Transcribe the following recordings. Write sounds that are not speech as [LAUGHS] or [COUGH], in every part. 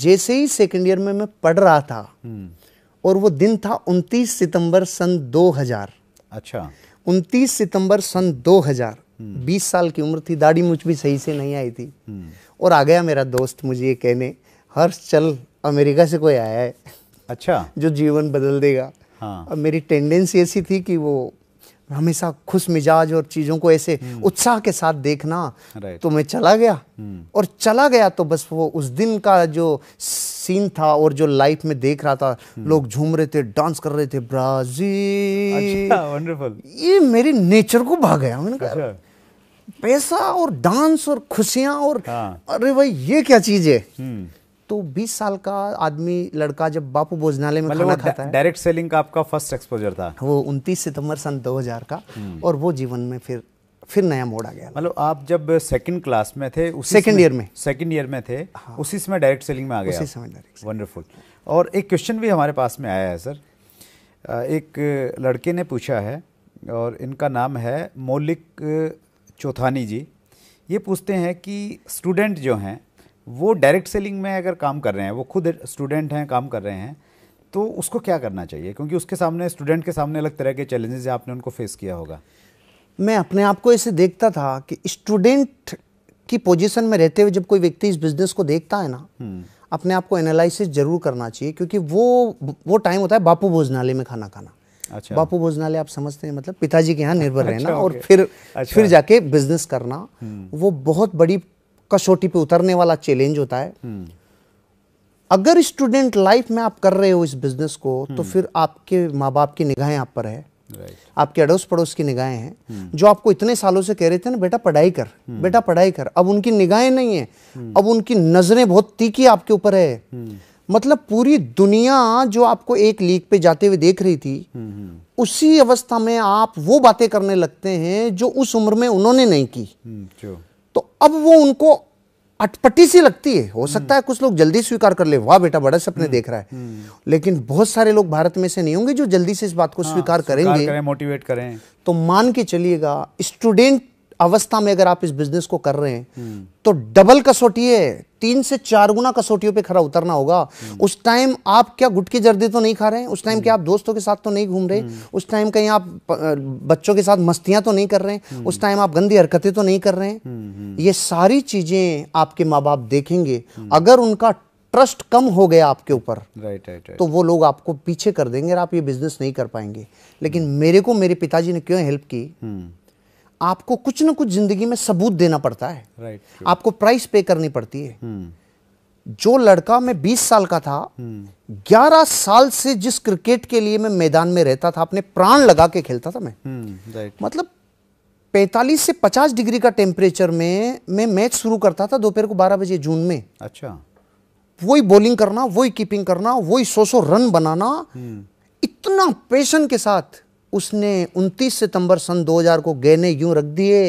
जैसे ही second year में मैं पढ़ रहा था हम्म। और वो दिन था 29 सितंबर सन 2000 अच्छा 29 सितंबर सन 2000 हम्म। बीस साल की उम्र थी दाढ़ी मुझ भी सही से नहीं आई थी हम्म। और आ गया मेरा दोस्त मुझे ये कहने हर्ष चल अमेरिका से कोई आया है अच्छा जो जीवन बदल देगा हाँ। अब मेरी टेंडेंसी ऐसी थी कि वो हमेशा खुश मिजाज और चीज़ों को ऐसे हम्म। उत्साह के साथ देखना तो मैं चला गया हम्म। और चला गया तो बस वो उस दिन का जो सीन था और जो लाइफ में देख रहा था हम्म। लोग झूम रहे थे डांस कर रहे थे ब्राजील अच्छा, ये मेरी नेचर को भाग गया मैंने कहा अच्छा। पैसा और डांस और खुशियां और हाँ। अरे भाई ये क्या चीज़ है तो 20 साल का आदमी लड़का जब बापू भोजनालय में मतलब खाना खाता है डायरेक्ट सेलिंग का आपका फर्स्ट एक्सपोजर था वो 29 सितंबर सन 2000 का हम्म। और वो जीवन में फिर फिर नया मोड़ आ गया मतलब आप जब सेकंड क्लास में थे सेकंड ईयर में सेकंड ईयर में थे हाँ। उसी समय डायरेक्ट सेलिंग में आ गया उसी समय डायरेक्ट वंडरफुल और एक क्वेश्चन भी हमारे पास में आया है सर एक लड़के ने पूछा है और इनका नाम है मौलिक चौथानी जी ये पूछते हैं कि स्टूडेंट जो हैं वो डायरेक्ट सेलिंग में अगर काम कर रहे हैं वो खुद स्टूडेंट हैं काम कर रहे हैं तो उसको क्या करना चाहिए क्योंकि उसके सामने स्टूडेंट के सामने अलग तरह के चैलेंजेस आपने उनको फेस किया होगा मैं अपने आप को ऐसे देखता था कि स्टूडेंट की पोजीशन में रहते हुए जब कोई व्यक्ति इस बिजनेस को देखता है ना हम्म। अपने आप को एनालिसिस जरूर करना चाहिए क्योंकि वो वो टाइम होता है बापू भोजनालय में खाना खाना अच्छा। बापू भोजनालय आप समझते हैं मतलब पिताजी के यहाँ निर्भर [LAUGHS] अच्छा, रहना और फिर अच्छा। फिर जाके बिजनेस करना हम्म। वो बहुत बड़ी कसौटी पे उतरने वाला चैलेंज होता है अगर स्टूडेंट लाइफ में आप कर रहे हो इस बिजनेस को तो फिर आपके माँ बाप की निगाहें आप पर है आपके अड़ोस पड़ोस की निगाहें हैं जो आपको इतने सालों से कह रहे थे ना बेटा पढ़ाई कर बेटा पढ़ाई कर अब उनकी निगाहें नहीं है अब उनकी नजरें बहुत तीखी आपके ऊपर है मतलब पूरी दुनिया जो आपको एक लीग पे जाते हुए देख रही थी उसी अवस्था में आप वो बातें करने लगते हैं जो उस उम्र में उन्होंने नहीं की hmm, तो अब वो उनको अटपटी सी लगती है हो सकता है कुछ लोग जल्दी स्वीकार कर ले वाह बेटा बड़ा सपने देख रहा है हम्म, हम्म। लेकिन बहुत सारे लोग भारत में से नहीं होंगे जो जल्दी से इस बात को हाँ, स्वीकार करेंगे करें, मोटिवेट करें तो मान के चलिएगा स्टूडेंट अवस्था में अगर आप इस बिजनेस को कर रहे हैं तो डबल कसौटी है तीन से चार गुना कसौटियों पे खड़ा उतरना होगा उस टाइम आप क्या गुटकी जर्दी तो नहीं खा रहे हैं उस टाइम क्या आप दोस्तों के साथ तो नहीं घूम रहे उस टाइम कहीं आप बच्चों के साथ मस्तियां तो नहीं कर रहे हैं उस टाइम आप गंदी हरकतें तो नहीं कर रहे हैं ये सारी चीजें आपके माँ बाप देखेंगे अगर उनका ट्रस्ट कम हो गया आपके ऊपर राइट राइट तो वो लोग आपको पीछे कर देंगे और आप ये बिजनेस नहीं कर पाएंगे लेकिन मेरे को मेरे पिताजी ने क्यों हेल्प की हम्म। आपको कुछ ना कुछ जिंदगी में सबूत देना पड़ता है right, sure. आपको प्राइस पे करनी पड़ती है hmm. जो लड़का मैं बीस साल का था hmm. साल से जिस क्रिकेट के लिए मैं मैदान में रहता था अपने प्राण लगा के खेलता था मैं hmm, right. मतलब पैतालीस से पचास डिग्री का टेम्परेचर में मैं मैच शुरू करता था दोपहर को बारह बजे जून में अच्छा वही बॉलिंग करना वही कीपिंग करना वही सौ सौ रन बनाना hmm. इतना पैशन के साथ उसने 29 सितंबर सन 2000 को गहने यूं रख दिए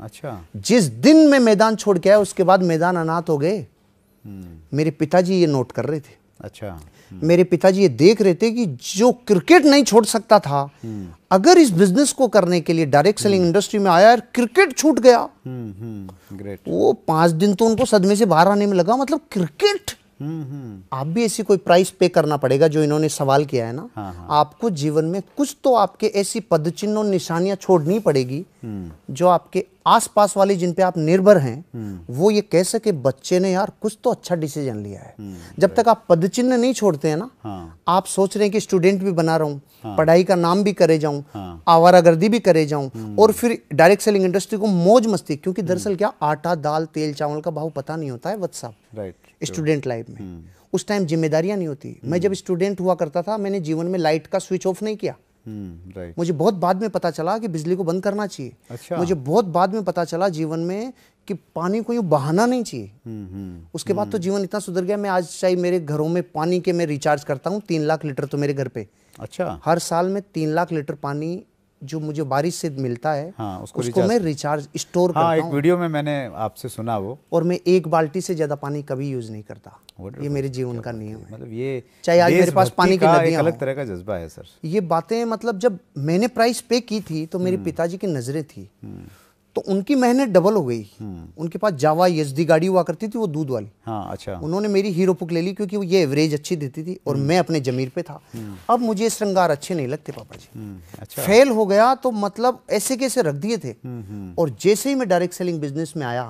अच्छा जिस दिन में मैदान छोड़ के आया उसके बाद मैदान अनाथ हो गए हम्म। मेरे पिताजी ये नोट कर रहे थे अच्छा हम्म। मेरे पिताजी ये देख रहे थे कि जो क्रिकेट नहीं छोड़ सकता था हम्म। अगर इस बिजनेस को करने के लिए डायरेक्ट सेलिंग इंडस्ट्री में आया और क्रिकेट छूट गया ग्रेट वो पांच दिन तो उनको सदमे से बाहर आने में लगा मतलब क्रिकेट आप भी ऐसी कोई प्राइस पे करना पड़ेगा जो इन्होंने सवाल किया है ना हाँ, हाँ। आपको जीवन में कुछ तो आपके ऐसी पदचिन्ह निशानियां छोड़नी पड़ेगी हम्म। जो आपके आसपास वाले जिन पे आप निर्भर हैं हम्म। वो ये कह सके बच्चे ने यार कुछ तो अच्छा डिसीजन लिया है हम्म। जब तक आप पदचिन्ह नहीं छोड़ते हैं ना हाँ। आप सोच रहे हैं कि स्टूडेंट भी बना रहा हूँ हाँ। पढ़ाई का नाम भी करे जाऊँ हाँ। आवारागर्दी भी करे जाऊँ और फिर डायरेक्ट सेलिंग इंडस्ट्री को मौज मस्ती क्योंकि दरअसल क्या आटा दाल तेल चावल का भाव पता नहीं होता है वत्साप राइट स्टूडेंट लाइफ में hmm. उस टाइम जिम्मेदारियां नहीं होती मैं hmm. जब स्टूडेंट हुआ करता था मैंने जीवन में लाइट का स्विच ऑफ नहीं किया hmm, मुझे बहुत बाद में पता चला कि बिजली को बंद करना चाहिए अच्छा। मुझे बहुत बाद में पता चला जीवन में कि पानी को यूँ बहाना नहीं चाहिए उसके बाद तो जीवन इतना सुधर गया मैं आज चाहे मेरे घरों में पानी के मैं रिचार्ज करता हूँ तीन लाख लीटर तो मेरे घर पे अच्छा हर साल में तीन लाख लीटर पानी जो मुझे बारिश से मिलता है हाँ, उसको, उसको मैं रिचार्ज स्टोर हाँ, करता एक वीडियो में मैंने आपसे सुना वो और मैं एक बाल्टी से ज़्यादा पानी कभी यूज़ नहीं करता ये मेरे जीवन का नियम है मतलब ये चाहे आज मेरे पास पानी की अलग तरह का जज्बा है सर ये बातें मतलब जब मैंने प्राइस पे की थी तो मेरे हम्म। पिताजी की नज़रें थी हम्म। तो उनकी मेहनत डबल हो गई हम्म। उनके पास जावा यस गाड़ी हुआ करती थी वो दूध वाली हाँ, अच्छा उन्होंने मेरी हीरो पुक ले ली क्योंकि वो ये एवरेज अच्छी देती थी और हम्म। मैं अपने जमीर पे था हम्म। अब मुझे श्रृंगार अच्छे नहीं लगते पापा जी अच्छा। फेल हो गया तो मतलब ऐसे कैसे रख दिए थे और जैसे ही मैं डायरेक्ट सेलिंग बिजनेस में आया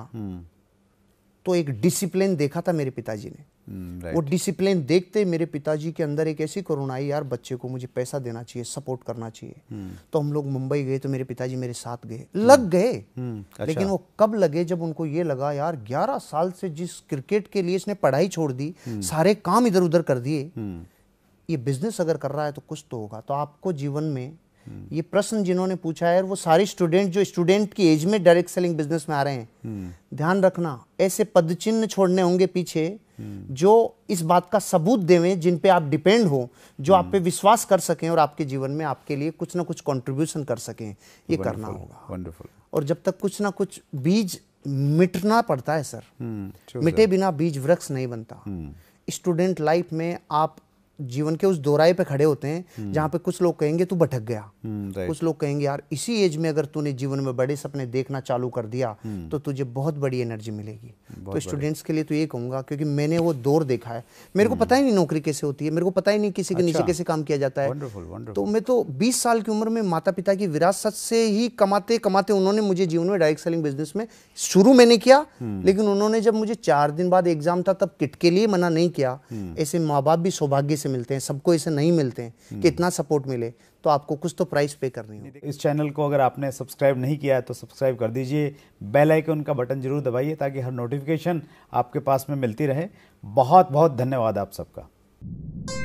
तो एक डिसिप्लिन देखा था मेरे पिताजी ने Hmm, right. वो डिसिप्लिन देखते मेरे पिताजी के अंदर एक ऐसी करुणा आई यार बच्चे को मुझे पैसा देना चाहिए सपोर्ट करना चाहिए hmm. तो हम लोग मुंबई गए तो मेरे पिताजी मेरे साथ गए लग hmm. गए अच्छा। लेकिन वो कब लगे जब उनको ये लगा यार 11 साल से जिस क्रिकेट के लिए इसने पढ़ाई छोड़ दी सारे काम इधर उधर कर दिए ये बिजनेस अगर कर रहा है तो कुछ तो होगा तो आपको जीवन में ये प्रश्न जिन्होंने पूछा है वो सारे स्टूडेंट जो स्टूडेंट की एज में डायरेक्ट सेलिंग बिजनेस में आ रहे हैं ध्यान रखना ऐसे पदचिन्ह छोड़ने होंगे पीछे जो इस बात का सबूत देवें जिन पे आप डिपेंड हो जो आप पे hmm. विश्वास कर सकें और आपके जीवन में आपके लिए कुछ ना कुछ कंट्रीब्यूशन कर सकें ये करना होगा वंडरफुल और जब तक कुछ ना कुछ बीज मिटना पड़ता है सर hmm, मिटे बिना बीज वृक्ष नहीं बनता hmm. स्टूडेंट लाइफ में आप जीवन के उस दोराए पे खड़े होते हैं हम्म। जहाँ पे कुछ लोग कहेंगे तू भटक गया हम्म, कुछ लोग कहेंगे यार इसी एज में अगर तूने जीवन में बड़े सपने देखना चालू कर दिया हम्म। तो तुझे बहुत बड़ी एनर्जी मिलेगी तो स्टूडेंट्स के लिए तो ये कहूंगा क्योंकि मैंने वो दौर देखा है मेरे को पता ही नहीं नौकरी कैसे होती है मेरे को पता ही नहीं किसी के नीचे अच्छा। कैसे काम किया जाता है तो मैं तो बीस साल की उम्र में माता पिता की विरासत से ही कमाते कमाते उन्होंने मुझे जीवन में डायरेक्ट सेलिंग बिजनेस में शुरू मैंने किया लेकिन उन्होंने जब मुझे चार दिन बाद एग्जाम था तब किट के लिए मना नहीं किया ऐसे माँ बाप भी सौभाग्य से मिलते हैं सबको ऐसे नहीं मिलते हैं कि हम्म। इतना सपोर्ट मिले तो आपको कुछ तो प्राइस पे करनी होगी इस चैनल को अगर आपने सब्सक्राइब नहीं किया है तो सब्सक्राइब कर दीजिए बेल आइकन का बटन जरूर दबाइए ताकि हर नोटिफिकेशन आपके पास में मिलती रहे बहुत बहुत धन्यवाद आप सबका